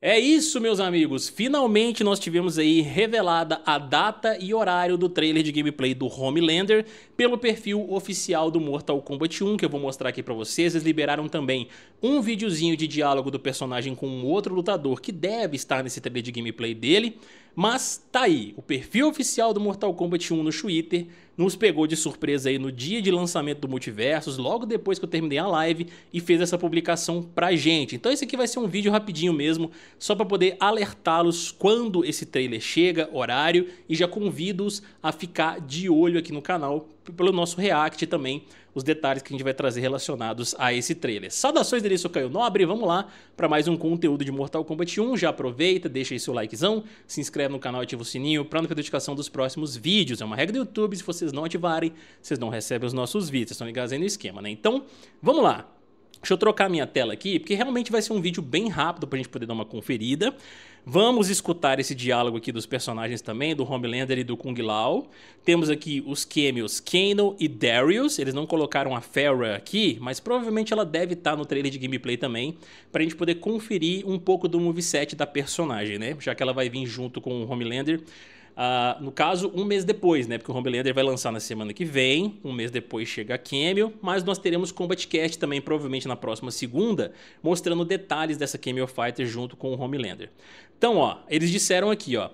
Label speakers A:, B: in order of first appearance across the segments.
A: É isso, meus amigos! Finalmente nós tivemos aí revelada a data e horário do trailer de gameplay do Homelander pelo perfil oficial do Mortal Kombat 1, que eu vou mostrar aqui pra vocês. Eles liberaram também um videozinho de diálogo do personagem com um outro lutador que deve estar nesse trailer de gameplay dele. Mas tá aí, o perfil oficial do Mortal Kombat 1 no Twitter nos pegou de surpresa aí no dia de lançamento do Multiversos, logo depois que eu terminei a live e fez essa publicação pra gente. Então esse aqui vai ser um vídeo rapidinho mesmo, só para poder alertá-los quando esse trailer chega, horário, e já convido-os a ficar de olho aqui no canal pelo nosso react também, os detalhes que a gente vai trazer relacionados a esse trailer. Saudações dele, sou Caio Nobre, vamos lá para mais um conteúdo de Mortal Kombat 1. Já aproveita, deixa aí seu likezão, se inscreve no canal, ativa o sininho para não perder notificação dos próximos vídeos. É uma regra do YouTube, se vocês não ativarem, vocês não recebem os nossos vídeos, vocês estão ligados aí no esquema, né? Então, vamos lá! Deixa eu trocar minha tela aqui, porque realmente vai ser um vídeo bem rápido para a gente poder dar uma conferida. Vamos escutar esse diálogo aqui dos personagens também, do Homelander e do Kung Lao. Temos aqui os cameos Kano e Darius. Eles não colocaram a Farah aqui, mas provavelmente ela deve estar tá no trailer de gameplay também, para a gente poder conferir um pouco do moveset da personagem, né? Já que ela vai vir junto com o Homelander Uh, no caso, um mês depois, né? Porque o Homelander vai lançar na semana que vem, um mês depois chega a Cameo, mas nós teremos Combat Cast também, provavelmente na próxima segunda, mostrando detalhes dessa Cameo Fighter junto com o Homelander. Então, ó, eles disseram aqui, ó,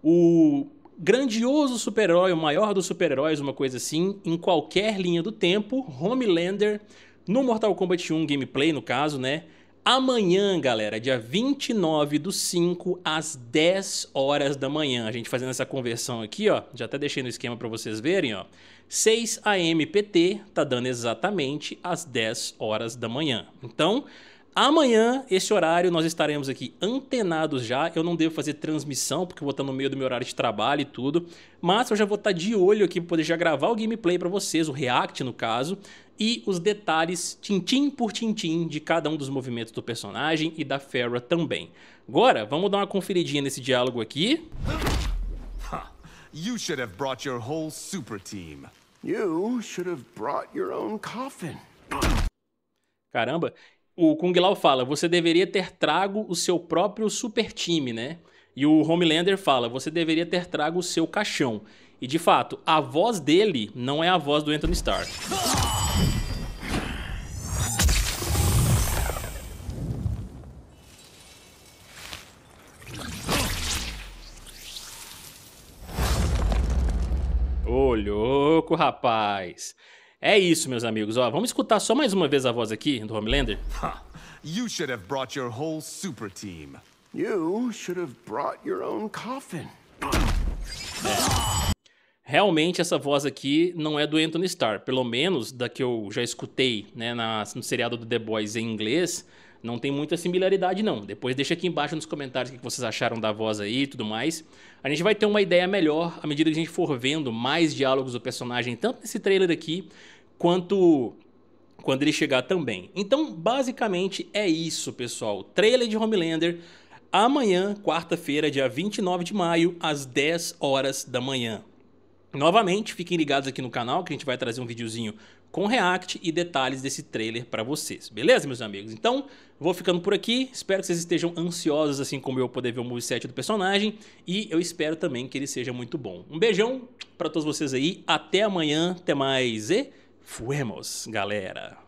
A: o grandioso super-herói, o maior dos super-heróis, uma coisa assim, em qualquer linha do tempo, Homelander, no Mortal Kombat 1 gameplay, no caso, né? Amanhã, galera, dia 29 do 5 às 10 horas da manhã, a gente fazendo essa conversão aqui, ó, já até deixei no esquema para vocês verem, ó. 6 AM PT tá dando exatamente às 10 horas da manhã. Então, Amanhã, esse horário, nós estaremos aqui antenados já. Eu não devo fazer transmissão, porque eu vou estar no meio do meu horário de trabalho e tudo. Mas eu já vou estar de olho aqui para poder já gravar o gameplay para vocês, o react no caso, e os detalhes tintim por tintim de cada um dos movimentos do personagem e da Fera também. Agora, vamos dar uma conferidinha nesse diálogo aqui. You should have brought your whole super team. You should have brought your own coffin. Caramba, o Kung Lao fala: "Você deveria ter trago o seu próprio super time, né?" E o Homelander fala: "Você deveria ter trago o seu caixão." E de fato, a voz dele não é a voz do Anthony Stark. Ô, louco, rapaz. É isso, meus amigos. Ó, vamos escutar só mais uma vez a voz aqui do Homelander. You should have brought your whole super team. You should have brought your own coffin. É. Realmente essa voz aqui não é do Anthony Starr, pelo menos da que eu já escutei né, na, no seriado do The Boys em inglês, não tem muita similaridade, não. Depois deixa aqui embaixo nos comentários o que vocês acharam da voz aí e tudo mais. A gente vai ter uma ideia melhor à medida que a gente for vendo mais diálogos do personagem, tanto nesse trailer aqui, quanto quando ele chegar também. Então, basicamente é isso, pessoal. Trailer de Homelander amanhã, quarta-feira, dia 29 de maio, às 10 horas da manhã. Novamente, fiquem ligados aqui no canal que a gente vai trazer um videozinho com React e detalhes desse trailer para vocês. Beleza, meus amigos? Então, vou ficando por aqui. Espero que vocês estejam ansiosos, assim como eu, poder ver o moveset do personagem. E eu espero também que ele seja muito bom. Um beijão para todos vocês aí. Até amanhã. Até mais. E fuemos, galera!